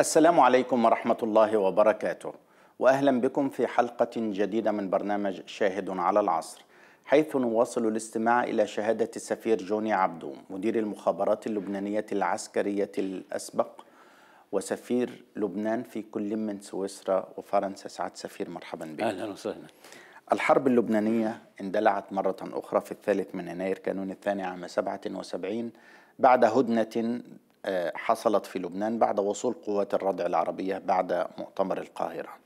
السلام عليكم ورحمة الله وبركاته وأهلا بكم في حلقة جديدة من برنامج شاهد على العصر حيث نواصل الاستماع إلى شهادة السفير جوني عبدو مدير المخابرات اللبنانية العسكرية الأسبق وسفير لبنان في كل من سويسرا وفرنسا سعد سفير مرحبا بك أهلا وسهلا الحرب اللبنانية اندلعت مرة أخرى في الثالث من يناير كانون الثاني عام 77 بعد هدنة آه، حصلت في لبنان بعد وصول قوات الردع العربية بعد مؤتمر القاهرة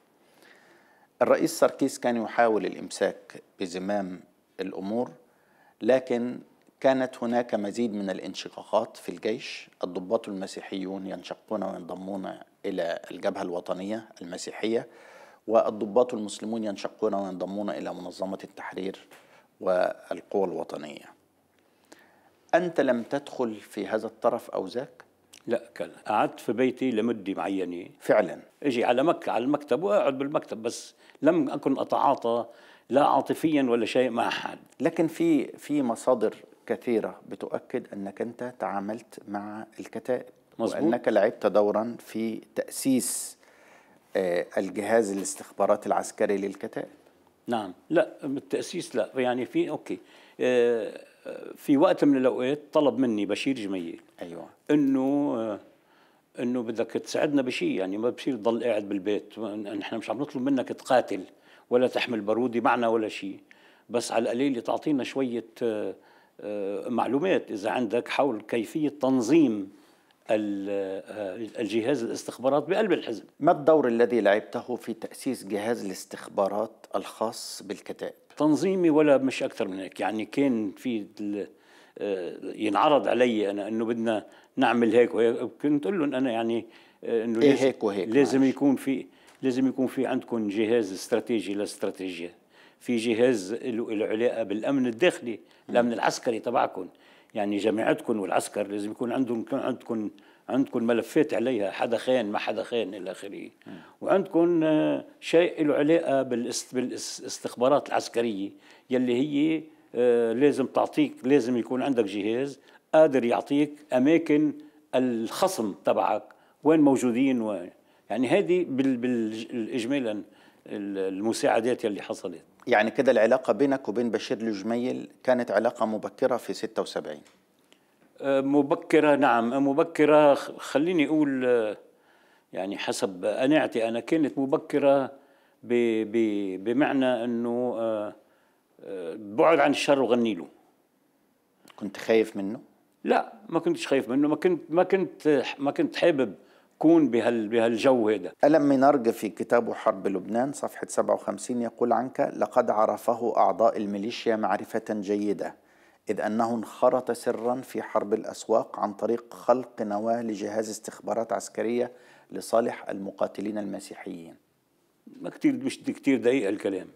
الرئيس سركيس كان يحاول الإمساك بزمام الأمور لكن كانت هناك مزيد من الانشقاقات في الجيش الضباط المسيحيون ينشقون وينضمون إلى الجبهة الوطنية المسيحية والضباط المسلمون ينشقون وينضمون إلى منظمة التحرير والقوى الوطنية أنت لم تدخل في هذا الطرف أو ذاك لا كان قعدت في بيتي لمده معينه فعلا اجي على مكه على المكتب واقعد بالمكتب بس لم اكن اتعاطى لا عاطفيا ولا شيء مع حد لكن في في مصادر كثيره بتؤكد انك انت تعاملت مع الكتائب مظبوط. وانك لعبت دورا في تاسيس آه، الجهاز الاستخبارات العسكري للكتائب نعم لا بالتاسيس لا يعني في اوكي آه، في وقت من الاوقات طلب مني بشير جميل ايوه انه آه، انه بدك تساعدنا بشيء يعني ما بصير تضل قاعد بالبيت نحن مش عم نطلب منك تقاتل ولا تحمل بارودي معنا ولا شيء بس على القليل تعطينا شويه آه، معلومات اذا عندك حول كيفيه تنظيم آه، الجهاز الاستخبارات بقلب الحزب ما الدور الذي لعبته في تأسيس جهاز الاستخبارات الخاص بالكتائب؟ تنظيمي ولا مش أكثر من هيك يعني كان في آه، ينعرض علي أنا أنه بدنا نعمل هيك وهيك كنت أقول لهم أنا يعني آه، أنه إيه هيك وهيك لازم معاش. يكون في لازم يكون في عندكم جهاز استراتيجي لاستراتيجية في جهاز له علاقه بالامن الداخلي الامن العسكري تبعكم يعني جامعتكم والعسكر لازم يكون عندهم عندكم عندكم ملفات عليها حدا خان ما حدا خان الى اخره وعندكم آه، شيء له علاقه بالاستخبارات العسكريه يلي هي آه، لازم تعطيك لازم يكون عندك جهاز قادر يعطيك اماكن الخصم تبعك وين موجودين وين يعني هذه بالاجمالا المساعدات يلي حصلت يعني كده العلاقة بينك وبين بشير الجميل كانت علاقة مبكرة في 76 أه، مبكرة نعم مبكرة خليني أقول أه، يعني حسب قناعتي أنا كانت مبكرة بمعنى أنه أه، بعد عن الشر وغني له كنت خايف منه؟ لا ما كنتش خايف منه ما كنت ما كنت ما كنت حابب تكون بهال بهالجو هذا ألم منرج في كتابه حرب لبنان صفحة 57 يقول عنك لقد عرفه أعضاء الميليشيا معرفة جيدة إذ أنه انخرط سرا في حرب الأسواق عن طريق خلق نواة لجهاز استخبارات عسكرية لصالح المقاتلين المسيحيين ما كتير مش كتير دقيق الكلام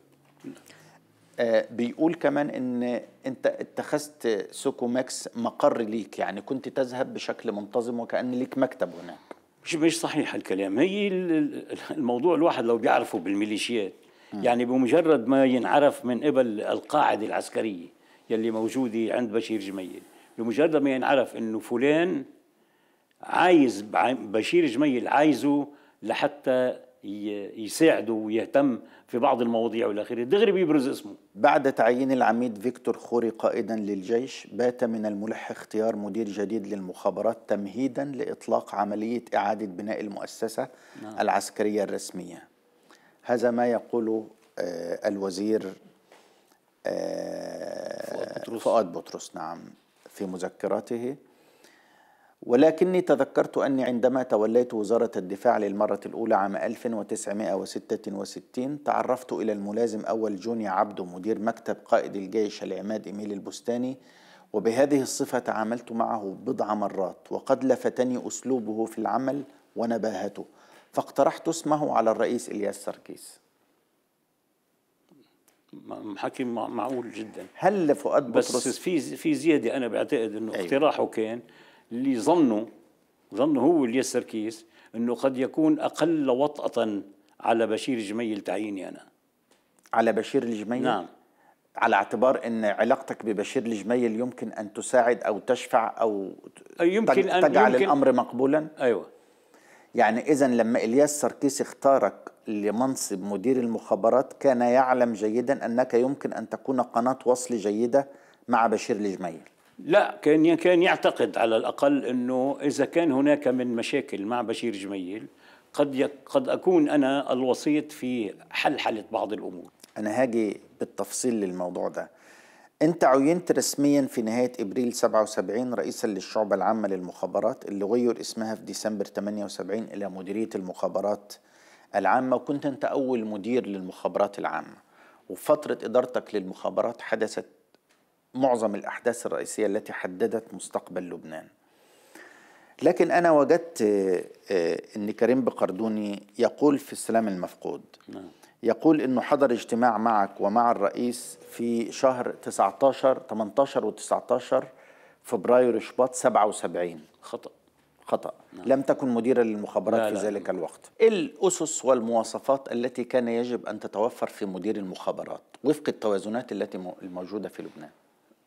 آه، بيقول كمان ان انت اتخذت سوكوماكس مقر ليك يعني كنت تذهب بشكل منتظم وكأن ليك مكتب هناك مش مش صحيح الكلام هي الموضوع الواحد لو بيعرفه بالميليشيات يعني بمجرد ما ينعرف من قبل القاعدة العسكرية يلي موجودة عند بشير جميل بمجرد ما ينعرف انه فلان عايز بشير جميل عايزه لحتى يساعده ويهتم في بعض المواضيع والى اخره دغري بيبرز اسمه بعد تعيين العميد فيكتور خوري قائدا للجيش بات من الملح اختيار مدير جديد للمخابرات تمهيدا لاطلاق عمليه اعاده بناء المؤسسه نعم. العسكريه الرسميه هذا ما يقوله آه، الوزير آه، فؤاد بطرس فؤاد بطرس نعم في مذكراته ولكني تذكرت أني عندما توليت وزارة الدفاع للمرة الأولى عام 1966 تعرفت إلى الملازم أول جوني عبده مدير مكتب قائد الجيش العماد إيميل البستاني وبهذه الصفة تعاملت معه بضع مرات وقد لفتني أسلوبه في العمل ونباهته فاقترحت اسمه على الرئيس إلياس سركيس حكي معقول جدا هل فؤاد بس بطرس في في زياده انا بعتقد انه أيوة. اقتراحه كان اللي ظنوا ظنوا هو الياس سركيس انه قد يكون اقل وطأة على بشير جميل تعييني انا على بشير الجميل نعم على اعتبار ان علاقتك ببشير الجميل يمكن ان تساعد او تشفع او يمكن أن تجعل يمكن الامر مقبولا ايوه يعني اذا لما الياس سركيس اختارك لمنصب مدير المخابرات كان يعلم جيدا انك يمكن ان تكون قناه وصل جيده مع بشير الجميل لا كان كان يعتقد على الاقل انه اذا كان هناك من مشاكل مع بشير جميل قد يك قد اكون انا الوسيط في حلحله بعض الامور انا هاجي بالتفصيل للموضوع ده انت عينت رسميا في نهايه ابريل 77 رئيسا للشعبه العامه للمخابرات اللي غير اسمها في ديسمبر 78 الى مديريه المخابرات العامه وكنت انت اول مدير للمخابرات العامه وفتره ادارتك للمخابرات حدثت معظم الأحداث الرئيسية التي حددت مستقبل لبنان لكن أنا وجدت آه، آه، أن كريم بقردوني يقول في السلام المفقود نعم. يقول أنه حضر اجتماع معك ومع الرئيس في شهر 19 18 و 19 فبراير شباط 77 خطأ خطأ نعم. لم تكن مديرا للمخابرات لا في لا. ذلك الوقت الأسس والمواصفات التي كان يجب أن تتوفر في مدير المخابرات وفق التوازنات التي الموجودة في لبنان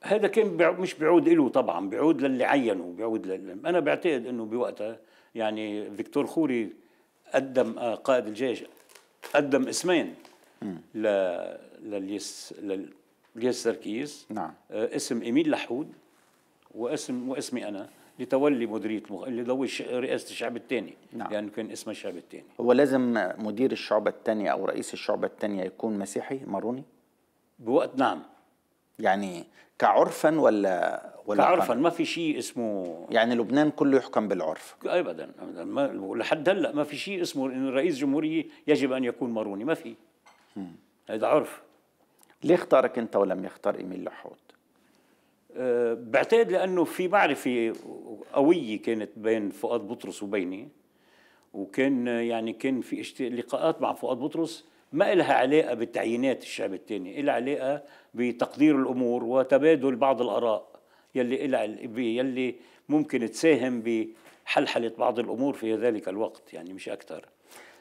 هذا كان مش بيعود له طبعا بيعود للي عينه بيعود لل... انا بعتقد انه بوقتها يعني فيكتور خوري قدم آه، قائد الجيش قدم اسمين ل... لليس لليس سركيس نعم آه، اسم ايميل لحود واسم واسمي انا لتولي مديريه المغ... اللي رئاسه الشعب الثاني نعم. لانه يعني كان اسمه الشعب الثاني هو لازم مدير الشعبه الثانيه او رئيس الشعبه الثانيه يكون مسيحي ماروني بوقت نعم يعني كعرفا ولا ولا كعرفا ما في شيء اسمه يعني لبنان كله يحكم بالعرف ابدا لحد هلا ما في شيء اسمه انه رئيس جمهوريه يجب ان يكون ماروني ما في هذا عرف ليه اختارك انت ولم يختار ايميل لحوت؟ أه بعتقد لانه في معرفه قويه كانت بين فؤاد بطرس وبيني وكان يعني كان في لقاءات مع فؤاد بطرس ما إلها علاقة بتعيينات الشعب الثاني إلها علاقة بتقدير الأمور وتبادل بعض الآراء يلي إلها يلي ممكن تساهم بحلحلة بعض الأمور في ذلك الوقت يعني مش أكثر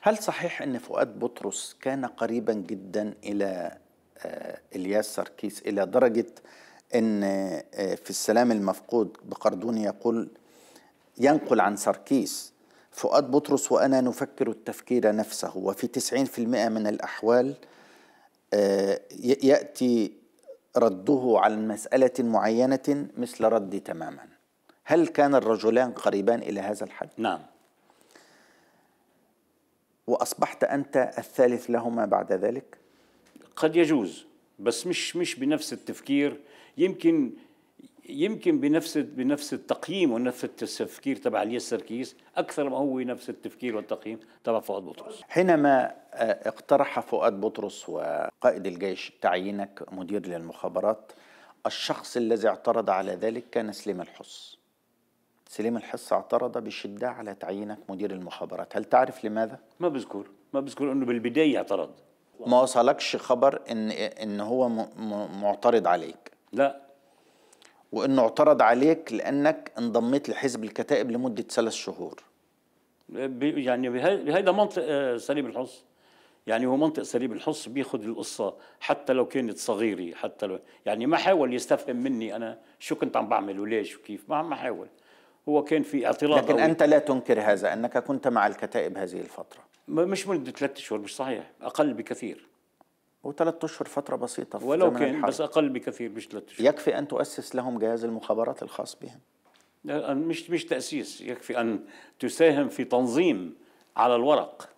هل صحيح أن فؤاد بطرس كان قريبا جدا إلى آه، إلياس سركيس إلى درجة أن آه، في السلام المفقود بقردون يقول ينقل عن سركيس فؤاد بطرس وأنا نفكر التفكير نفسه وفي 90% من الأحوال آه، يأتي رده على مسألة معينة مثل ردي تماما هل كان الرجلان قريبان إلى هذا الحد؟ نعم وأصبحت أنت الثالث لهما بعد ذلك؟ قد يجوز بس مش مش بنفس التفكير يمكن يمكن بنفس بنفس التقييم ونفس التفكير تبع الياس سركيس اكثر ما هو نفس التفكير والتقييم تبع فؤاد بطرس حينما آه، اقترح فؤاد بطرس وقائد الجيش تعيينك مدير للمخابرات الشخص الذي اعترض على ذلك كان سليم الحص سليم الحص اعترض بشده على تعيينك مدير المخابرات هل تعرف لماذا ما بذكر ما بذكر انه بالبدايه اعترض ما وصلكش خبر ان ان هو معترض عليك لا وانه اعترض عليك لانك انضميت لحزب الكتائب لمده ثلاث شهور يعني بهذا منطق آه، سليم الحص يعني هو منطق سليم الحص بياخذ القصه حتى لو كانت صغيره حتى لو يعني ما حاول يستفهم مني انا شو كنت عم بعمل وليش وكيف ما ما حاول هو كان في اعتراض لكن أوي. انت لا تنكر هذا انك كنت مع الكتائب هذه الفتره مش مده ثلاث شهور مش صحيح اقل بكثير وثلاث اشهر فتره بسيطه ولو كان بس اقل بكثير مش ثلاث اشهر يكفي ان تؤسس لهم جهاز المخابرات الخاص بهم مش مش تاسيس يكفي ان تساهم في تنظيم على الورق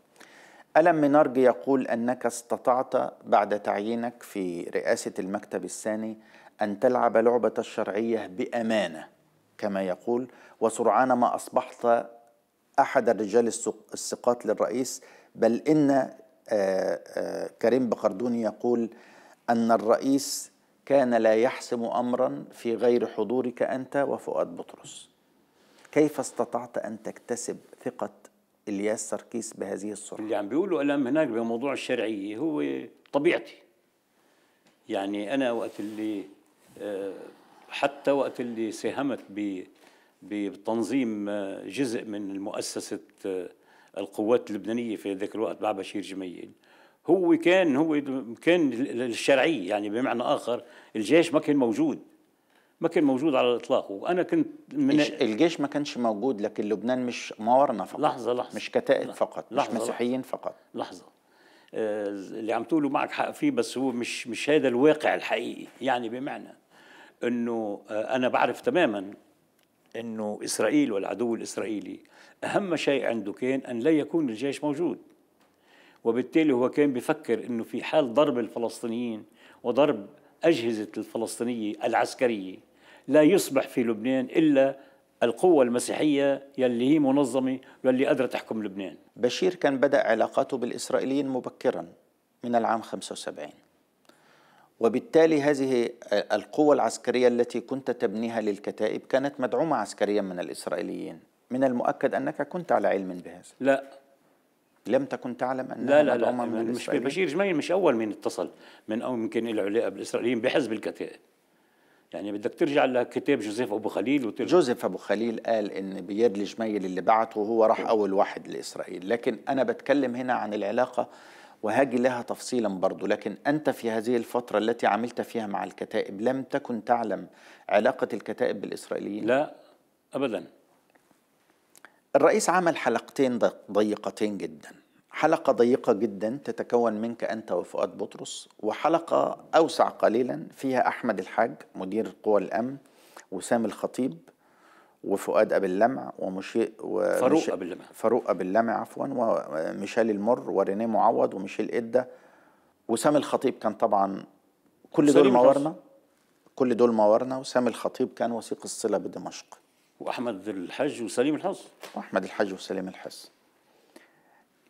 ألم منارج يقول أنك استطعت بعد تعيينك في رئاسة المكتب الثاني أن تلعب لعبة الشرعية بأمانة كما يقول وسرعان ما أصبحت أحد الرجال الثقات للرئيس بل إن آه، آه، كريم بقردوني يقول أن الرئيس كان لا يحسم أمرا في غير حضورك أنت وفؤاد بطرس كيف استطعت أن تكتسب ثقة إلياس سركيس بهذه الصورة؟ اللي عم بيقولوا ألم هناك بموضوع الشرعية هو طبيعتي يعني أنا وقت اللي آه، حتى وقت اللي ساهمت بتنظيم جزء من مؤسسة القوات اللبنانيه في ذاك الوقت مع بشير جميل هو كان هو كان الشرعيه يعني بمعنى اخر الجيش ما كان موجود ما كان موجود على الاطلاق وانا كنت من الجيش ما كانش موجود لكن لبنان مش موارنة فقط لحظه لحظه مش كتائب لحظة فقط لحظة مش مسيحيين فقط لحظه آه، اللي عم تقوله معك حق فيه بس هو مش مش هذا الواقع الحقيقي يعني بمعنى انه آه، انا بعرف تماما أنه إسرائيل والعدو الإسرائيلي أهم شيء عنده كان أن لا يكون الجيش موجود وبالتالي هو كان بفكر أنه في حال ضرب الفلسطينيين وضرب أجهزة الفلسطينية العسكرية لا يصبح في لبنان إلا القوة المسيحية يلي هي منظمة واللي قادرة تحكم لبنان بشير كان بدأ علاقاته بالإسرائيليين مبكرا من العام 75 وبالتالي هذه القوة العسكرية التي كنت تبنيها للكتائب كانت مدعومة عسكريا من الإسرائيليين من المؤكد أنك كنت على علم بهذا لا لم تكن تعلم أن لا لا لا من مش بشير جميل مش اول من اتصل من او يمكن له علاقه بالاسرائيليين بحزب الكتائب يعني بدك ترجع لكتاب جوزيف ابو خليل وترجع جوزيف ابو خليل قال ان بيد الجميل اللي بعته هو راح اول واحد لاسرائيل لكن انا بتكلم هنا عن العلاقه وهاجي لها تفصيلا برضو لكن أنت في هذه الفترة التي عملت فيها مع الكتائب لم تكن تعلم علاقة الكتائب بالإسرائيليين لا أبدا الرئيس عمل حلقتين ضيقتين جدا حلقة ضيقة جدا تتكون منك أنت وفؤاد بطرس وحلقة أوسع قليلا فيها أحمد الحاج مدير قوى الأمن وسام الخطيب وفؤاد أبي اللمع ومشي فاروق أبي اللمع فاروق أبي اللمع عفوا وميشيل المر ورينيه معوض وميشيل إدة وسامي الخطيب كان طبعا كل دول موارنا كل دول موارنا وسامي الخطيب كان وثيق الصلة بدمشق وأحمد الحج وسليم الحص وأحمد الحج وسليم الحص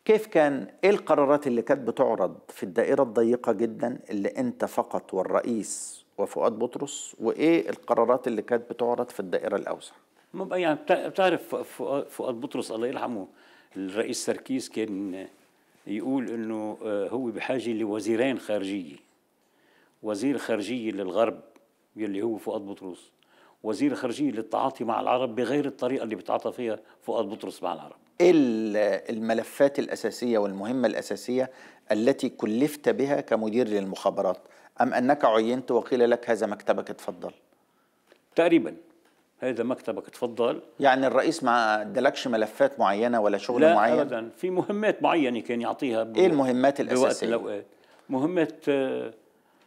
كيف كان ايه القرارات اللي كانت بتعرض في الدائره الضيقه جدا اللي انت فقط والرئيس وفؤاد بطرس وايه القرارات اللي كانت بتعرض في الدائره الاوسع ما يعني بتعرف فؤاد بطرس الله يرحمه الرئيس سركيس كان يقول انه آه، هو بحاجه لوزيرين خارجيه وزير خارجيه للغرب يلي هو فؤاد بطرس وزير خارجيه للتعاطي مع العرب بغير الطريقه اللي بيتعاطى فيها فؤاد بطرس مع العرب إيه الملفات الاساسيه والمهمه الاساسيه التي كلفت بها كمدير للمخابرات ام انك عينت وقيل لك هذا مكتبك اتفضل تقريبا هذا مكتبك تفضل يعني الرئيس ما ادالكش ملفات معينه ولا شغل لا معين لا ابدا في مهمات معينه كان يعطيها ايه المهمات الاساسيه؟ الاوقات مهمات آه،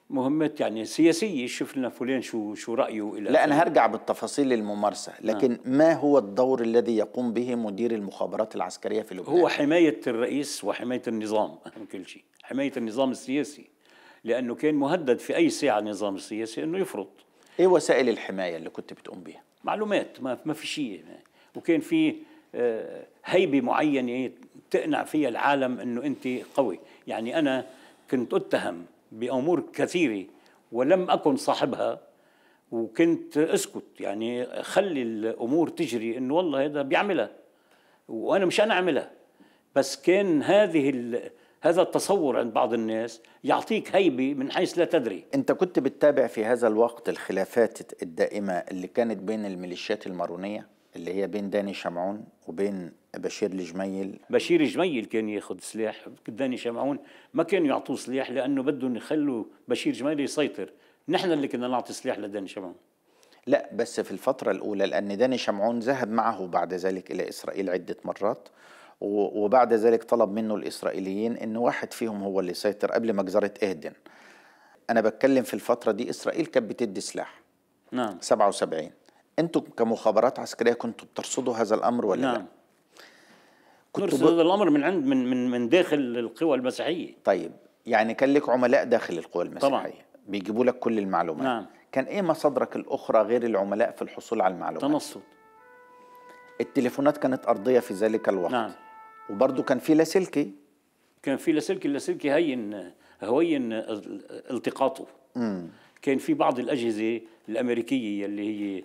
مهمات يعني سياسيه شوف لنا فلان شو شو رايه الى لا انا هرجع بالتفاصيل للممارسه نعم. لكن ما هو الدور الذي يقوم به مدير المخابرات العسكريه في لبنان هو حمايه الرئيس وحمايه النظام اهم كل شيء حمايه النظام السياسي لانه كان مهدد في اي ساعه النظام السياسي انه يفرض ايه وسائل الحمايه اللي كنت بتقوم بها معلومات ما في شيء وكان في آه، هيبه معينه تقنع فيها العالم انه انت قوي يعني انا كنت اتهم بامور كثيره ولم اكن صاحبها وكنت اسكت يعني خلي الامور تجري انه والله هذا بيعملها وانا مش انا اعملها بس كان هذه هذا التصور عند بعض الناس يعطيك هيبة من حيث لا تدري أنت كنت بتتابع في هذا الوقت الخلافات الدائمة اللي كانت بين الميليشيات المارونية اللي هي بين داني شمعون وبين بشير الجميل بشير الجميل كان ياخذ سلاح داني شمعون ما كانوا يعطوه سلاح لانه بدهم يخلوا بشير جميل يسيطر نحن اللي كنا نعطي سلاح لداني شمعون لا بس في الفترة الأولى لأن داني شمعون ذهب معه بعد ذلك إلى إسرائيل عدة مرات وبعد ذلك طلب منه الإسرائيليين أن واحد فيهم هو اللي يسيطر قبل مجزرة إهدن أنا بتكلم في الفترة دي إسرائيل كانت بتدي سلاح نعم 77 أنتم كمخابرات عسكرية كنتوا بترصدوا هذا الأمر ولا نعم. لا؟ كنت ب... الامر من عند من من من داخل القوى المسيحيه طيب يعني كان لك عملاء داخل القوى المسيحيه طبعا بيجيبوا لك كل المعلومات نعم كان ايه مصادرك الاخرى غير العملاء في الحصول على المعلومات؟ تنصت التليفونات كانت ارضيه في ذلك الوقت نعم وبرضه كان في لاسلكي كان في لاسلكي اللاسلكي هين هوين التقاطه مم. كان في بعض الاجهزه الامريكيه اللي هي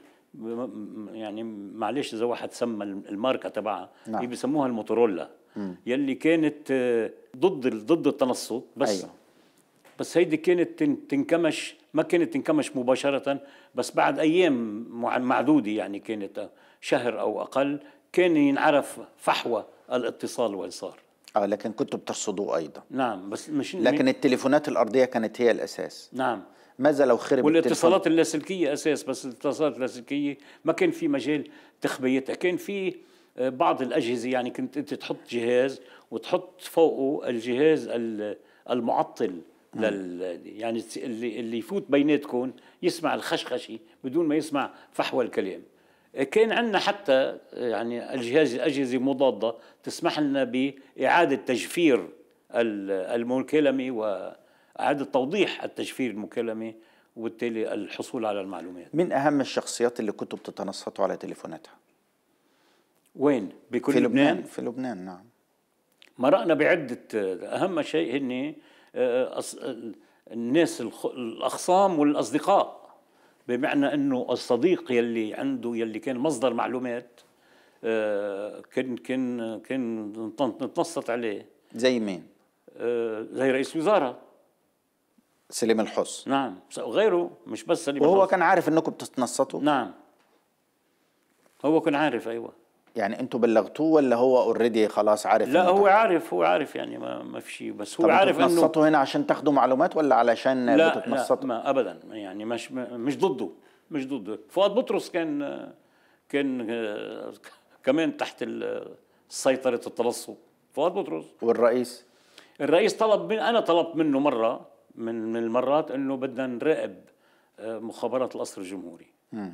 يعني معلش اذا واحد سمى الماركه تبعها نعم. هي بسموها الموتورولا يلي كانت آه، ضد ضد التنصت بس أيوة. بس هيدي كانت تنكمش ما كانت تنكمش مباشره بس بعد ايام معدوده يعني كانت آه، شهر او اقل كان ينعرف فحوى الاتصال والصار اه لكن كنتوا بترصدوه ايضا نعم بس مش لكن التليفونات الارضيه كانت هي الاساس نعم ماذا لو خرب والاتصالات اللاسلكيه اساس بس الاتصالات اللاسلكيه ما كان في مجال تخبيتها كان في آه، بعض الاجهزه يعني كنت انت تحط جهاز وتحط فوقه الجهاز المعطل نعم. لل يعني اللي اللي يفوت بيناتكم يسمع الخشخشي بدون ما يسمع فحوى الكلام كان عندنا حتى يعني الجهاز اجهزه مضاده تسمح لنا باعاده تجفير المكالمه واعاده توضيح التجفير المكالمه وبالتالي الحصول على المعلومات من اهم الشخصيات اللي كنتوا بتتنصتوا على تليفوناتها وين بكل في لبنان, لبنان في لبنان نعم مرقنا بعده اهم شيء هن آه، الناس الاخصام والاصدقاء بمعنى انه الصديق يلي عنده يلي كان مصدر معلومات آه، كان كان كان نتنصت عليه زي مين؟ آه، زي رئيس الوزاره سليم الحص نعم غيره مش بس سليم وهو الحص. كان عارف انكم بتتنصتوا؟ نعم هو كان عارف ايوه يعني انتوا بلغتوه ولا هو اوريدي خلاص عارف لا هو عارف هو عارف يعني ما, ما في شيء بس هو عارف انه هنا عشان تاخذوا معلومات ولا علشان لا بتتنصتوا؟ لا ما ابدا يعني مش مش ضده مش ضده فؤاد بطرس كان كان كمان تحت سيطره التنصت فؤاد بطرس والرئيس الرئيس طلب من انا طلبت منه مره من من المرات انه بدنا نراقب آه، مخابرات القصر الجمهوري م.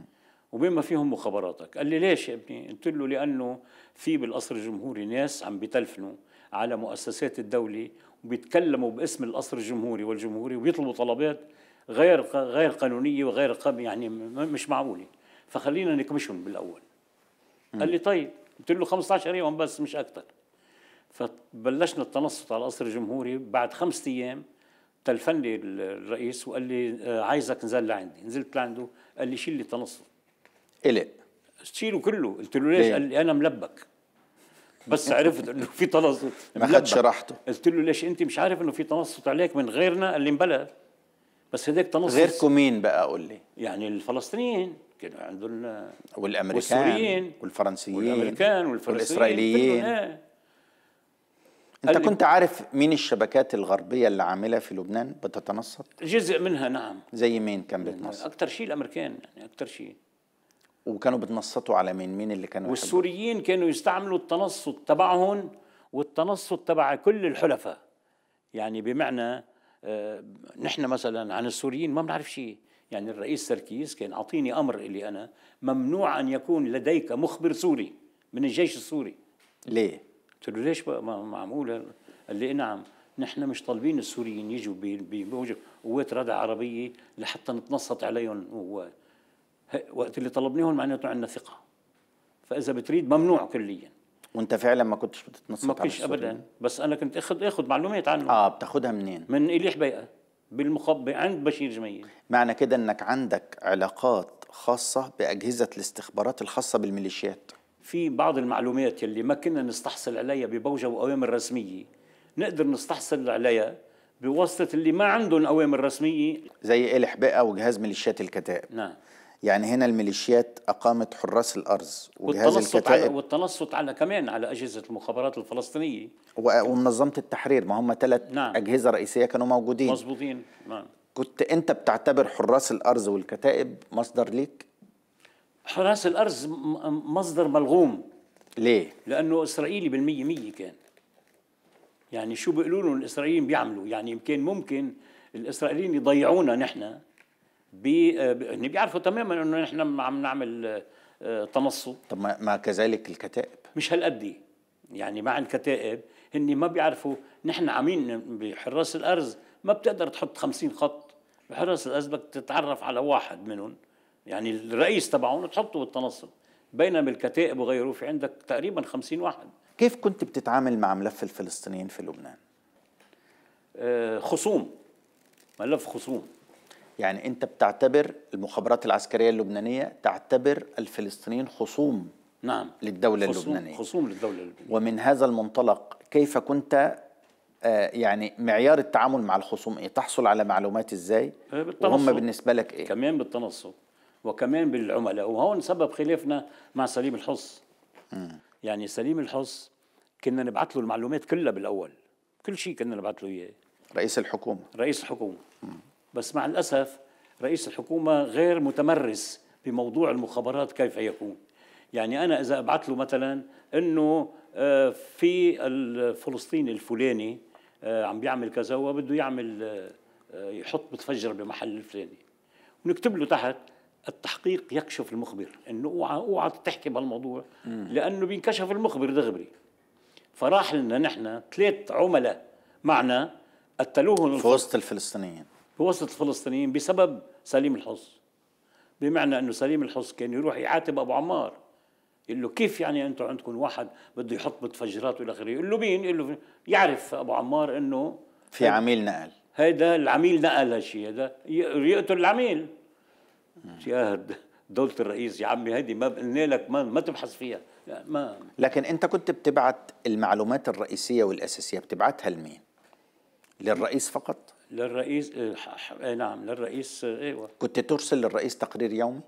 وبما فيهم مخابراتك قال لي ليش يا ابني قلت له لانه في بالقصر الجمهوري ناس عم بتلفنوا على مؤسسات الدوله وبيتكلموا باسم القصر الجمهوري والجمهوري وبيطلبوا طلبات غير غير قانونيه وغير يعني مش معقوله فخلينا نكمشهم بالاول م. قال لي طيب قلت له 15 يوم بس مش اكثر فبلشنا التنصت على القصر الجمهوري بعد خمسة ايام تلفن لي الرئيس وقال لي آه، عايزك نزل لعندي نزلت لعنده قال لي شيل لي التنصت قلق شيله كله قلت له ليش؟ إيه. قال لي انا ملبك بس عرفت انه في تنصت ما حد شرحته قلت له ليش انت مش عارف انه في تنصت عليك من غيرنا؟ قال لي مبلا بس هذيك تنصت غيركم مين بقى قول لي؟ يعني الفلسطينيين كانوا عندهم والامريكان والسوريين والفرنسيين والامريكان والفرنسيين والاسرائيليين إيه. انت كنت عارف مين الشبكات الغربيه اللي عامله في لبنان بتتنصت؟ جزء منها نعم زي مين كان بيتنصت؟ اكثر شيء الامريكان يعني اكثر شيء وكانوا بتنصتوا على مين مين اللي كانوا والسوريين كانوا يستعملوا التنصت تبعهم والتنصت تبع كل الحلفاء يعني بمعنى آه، نحن مثلا عن السوريين ما بنعرف شيء يعني الرئيس سركيس كان اعطيني امر لي انا ممنوع ان يكون لديك مخبر سوري من الجيش السوري ليه قلت له ليش بقى قال لي نعم نحن مش طالبين السوريين يجوا بموجب قوات رادع عربيه لحتى نتنصت عليهم و... وقت اللي طلبناهم معناته عندنا ثقه فاذا بتريد ممنوع كليا وانت فعلا ما كنتش بتتنصت ما كنتش ابدا بس انا كنت اخذ اخذ معلومات عنه اه بتاخذها منين؟ من اليح بيئه بالمخب عند بشير جميل معنى كده انك عندك علاقات خاصه باجهزه الاستخبارات الخاصه بالميليشيات في بعض المعلومات يلي ما كنا نستحصل عليها ببوجه واوامر رسميه نقدر نستحصل عليها بواسطه اللي ما عندهم اوامر رسميه زي الح بقى وجهاز ميليشيات الكتائب نعم يعني هنا الميليشيات اقامت حراس الارض وجهاز الكتائب والتنصت على كمان على اجهزه المخابرات الفلسطينيه ومنظمه التحرير ما هم ثلاث نعم. اجهزه رئيسيه كانوا موجودين مظبوطين نعم كنت انت بتعتبر حراس الارز والكتائب مصدر ليك حراس الارز مصدر ملغوم ليه لانه اسرائيلي بالمية مية كان يعني شو بيقولوا لهم الاسرائيليين بيعملوا يعني يمكن ممكن الاسرائيليين يضيعونا نحن بي بيعرفوا تماما انه نحن عم نعمل آه، تنصت طب ما كذلك الكتائب مش هالقد يعني مع الكتائب هن ما بيعرفوا نحن عاملين بحراس الارز ما بتقدر تحط 50 خط بحراس الارز بدك تتعرف على واحد منهم يعني الرئيس تبعهم تحطه بالتنصت بينما الكتائب وغيره في عندك تقريبا 50 واحد كيف كنت بتتعامل مع ملف الفلسطينيين في لبنان؟ آه، خصوم ملف خصوم يعني انت بتعتبر المخابرات العسكريه اللبنانيه تعتبر الفلسطينيين خصوم نعم للدوله خصوم اللبنانيه خصوم للدوله اللبنانيه ومن هذا المنطلق كيف كنت آه، يعني معيار التعامل مع الخصوم ايه تحصل على معلومات ازاي آه، وهم بالنسبه لك ايه كمان بالتنصب وكمان بالعملاء وهون سبب خلافنا مع سليم الحص م. يعني سليم الحص كنا نبعث له المعلومات كلها بالاول كل شيء كنا نبعث له اياه رئيس الحكومه رئيس الحكومه م. بس مع الأسف رئيس الحكومة غير متمرس بموضوع المخابرات كيف يكون يعني أنا إذا أبعث له مثلا أنه آه، في الفلسطيني الفلاني آه، عم بيعمل كذا وبده يعمل آه، يحط متفجر بمحل الفلاني ونكتب له تحت التحقيق يكشف المخبر انه اوعى اوعى تحكي بهالموضوع لانه بينكشف المخبر دغري فراح لنا نحن ثلاث عملاء معنا قتلوهم في وسط الفلسطينيين بواسطه الفلسطينيين بسبب سليم الحص بمعنى انه سليم الحص كان يروح يعاتب ابو عمار يقول له كيف يعني انتم عندكم واحد بده يحط متفجرات والى اخره يقول له مين يقول له يعرف ابو عمار انه في عميل نقل هيدا العميل نقل هالشيء هذا يقتل العميل يا دولة الرئيس يا عمي هيدي ما قلنا لك ما, ما تبحث فيها ما لكن انت كنت بتبعت المعلومات الرئيسيه والاساسيه بتبعتها لمين؟ للرئيس فقط؟ للرئيس اي آه، آه، نعم للرئيس آه، ايوه كنت ترسل للرئيس تقرير يومي؟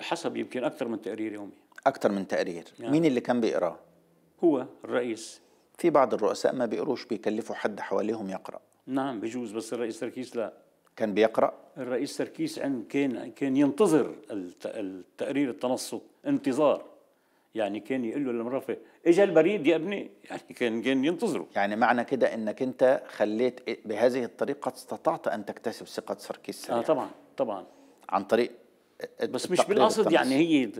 حسب يمكن اكثر من تقرير يومي اكثر من تقرير، يعني مين اللي كان بيقراه؟ هو الرئيس في بعض الرؤساء ما بيقروش بيكلفوا حد حواليهم يقرا نعم بجوز بس الرئيس تركيز لا كان بيقرا الرئيس تركيس عن كان كان ينتظر التقرير التنصت انتظار يعني كان يقول له للمرافق اجى البريد يا ابني يعني كان كان ينتظره يعني معنى كده انك انت خليت بهذه الطريقه استطعت ان تكتسب ثقه سركيس سريع. اه طبعا طبعا عن طريق بس مش بالقصد يعني هي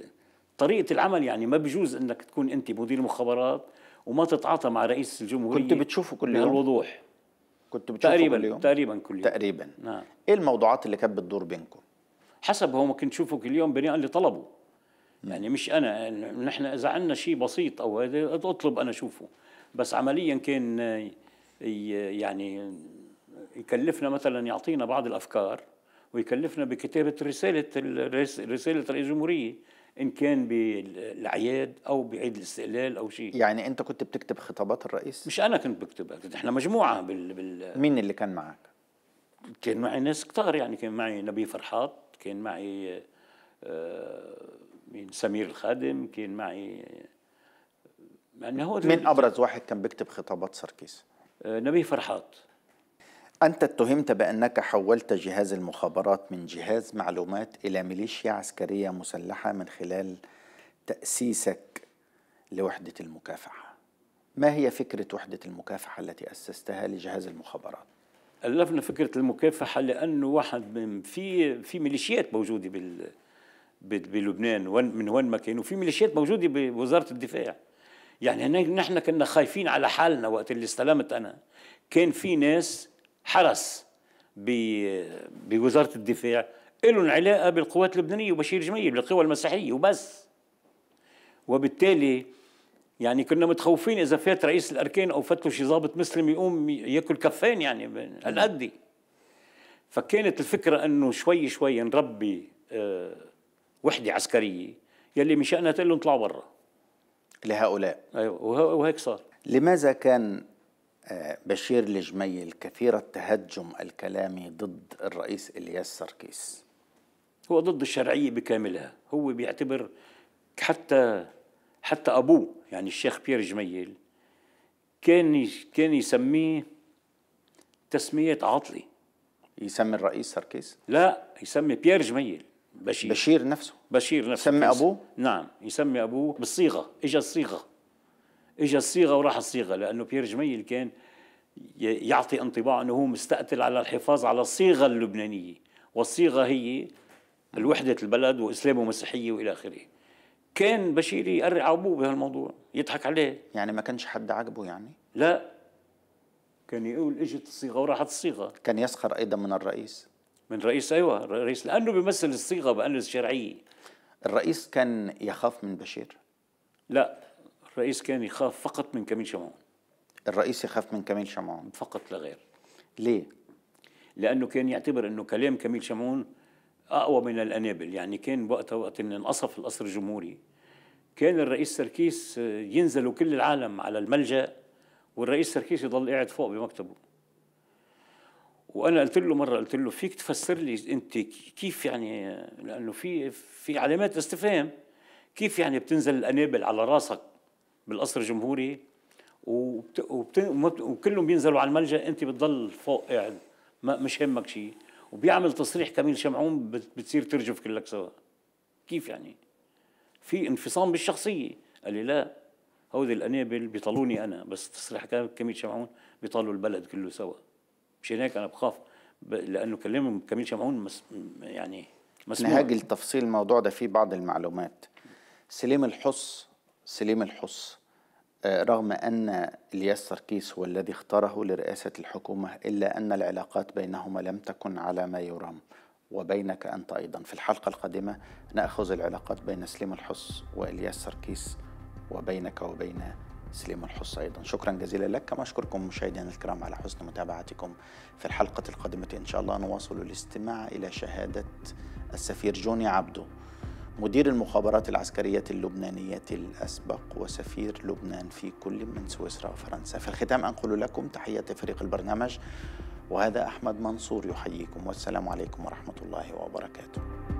طريقه العمل يعني ما بجوز انك تكون انت مدير مخابرات وما تتعاطى مع رئيس الجمهوريه كنت بتشوفه كل يوم بهالوضوح كنت بتشوفه تقريبا كل يوم تقريبا كل يوم تقريبا نعم ايه الموضوعات اللي كانت بتدور بينكم حسب هو ما كنت شوفه كل يوم بناء اللي طلبه يعني مش انا نحن اذا عندنا شيء بسيط او اطلب انا اشوفه بس عمليا كان آه، يعني يكلفنا مثلا يعطينا بعض الافكار ويكلفنا بكتابه رساله رساله رئيس الجمهوريه ان كان بالاعياد او بعيد الاستقلال او شيء يعني انت كنت بتكتب خطابات الرئيس مش انا كنت بكتبها كنت احنا مجموعه بال, بال مين اللي كان معك كان معي ناس كتار يعني كان معي نبي فرحات كان معي آه مين سمير الخادم كان معي يعني هو مين ابرز واحد كان بيكتب خطابات سركيس؟ آه، نبيه فرحات أنت اتهمت بأنك حولت جهاز المخابرات من جهاز معلومات إلى ميليشيا عسكرية مسلحة من خلال تأسيسك لوحدة المكافحة ما هي فكرة وحدة المكافحة التي أسستها لجهاز المخابرات؟ ألفنا فكرة المكافحة لأنه واحد من في في ميليشيات موجودة بال بلبنان من وين ما كانوا في ميليشيات موجوده بوزاره الدفاع يعني نحن كنا خايفين على حالنا وقت اللي استلمت انا كان في ناس حرس بوزاره الدفاع لهم علاقه بالقوات اللبنانيه وبشير جميل بالقوى المسيحيه وبس وبالتالي يعني كنا متخوفين اذا فات رئيس الاركان او فات له شي ضابط مسلم يقوم ياكل كفين يعني هالقد فكانت الفكره انه شوي شوي نربي آه وحده عسكريه يلي من شانها تقول لهم اطلعوا برا لهؤلاء ايوه وهيك صار لماذا كان آه، بشير الجميل كثير التهجم الكلامي ضد الرئيس الياس سركيس هو ضد الشرعيه بكاملها هو بيعتبر حتى حتى ابوه يعني الشيخ بيير جميل كان كان يسميه تسميه عاطله يسمي الرئيس سركيس لا يسمي بيير جميل بشير بشير نفسه بشير نفسه سمى ابوه؟ نعم يسمي ابوه بالصيغه اجى الصيغه اجى الصيغه وراح الصيغه لانه بيير جميل كان يعطي انطباع انه هو مستقتل على الحفاظ على الصيغه اللبنانيه والصيغه هي الوحدة البلد وإسلام ومسيحية وإلى آخره كان بشير يقرع أبوه بهالموضوع يضحك عليه يعني ما كانش حد عاجبه يعني؟ لا كان يقول اجت الصيغة وراحت الصيغة كان يسخر أيضا من الرئيس من رئيس ايوه الرئيس لانه بيمثل الصيغه بانه الشرعيه الرئيس كان يخاف من بشير؟ لا الرئيس كان يخاف فقط من كميل شمعون الرئيس يخاف من كميل شمعون فقط لا غير ليه؟ لانه كان يعتبر انه كلام كميل شمعون اقوى من الانابل يعني كان وقتها وقت ان انقصف القصر الجمهوري كان الرئيس سركيس ينزلوا كل العالم على الملجا والرئيس سركيس يضل قاعد فوق بمكتبه وانا قلت له مره قلت له فيك تفسر لي انت كيف يعني لانه في في علامات استفهام كيف يعني بتنزل الانابل على راسك بالقصر الجمهوري وبت... وبت... وبت... وكلهم بينزلوا على الملجا انت بتضل فوق قاعد ما مش همك شيء وبيعمل تصريح كميل شمعون بتصير ترجف كلك سوا كيف يعني في انفصام بالشخصيه قال لي لا هودي الانابل بيطلوني انا بس تصريح كميل شمعون بيطلوا البلد كله سوا مش هناك انا بخاف لانه كلمه كميل شمعون مس يعني مسموع نهاجل تفصيل الموضوع ده فيه بعض المعلومات سليم الحص سليم الحص آه، رغم أن الياس سركيس هو الذي اختاره لرئاسة الحكومة إلا أن العلاقات بينهما لم تكن على ما يرام وبينك أنت أيضا في الحلقة القادمة نأخذ العلاقات بين سليم الحص وإلياس سركيس وبينك وبين سليمان أيضا شكرا جزيلا لك كما أشكركم مشاهدينا الكرام على حسن متابعتكم في الحلقة القادمة إن شاء الله نواصل الاستماع إلى شهادة السفير جوني عبدو مدير المخابرات العسكرية اللبنانية الأسبق وسفير لبنان في كل من سويسرا وفرنسا في الختام أنقل لكم تحية فريق البرنامج وهذا أحمد منصور يحييكم والسلام عليكم ورحمة الله وبركاته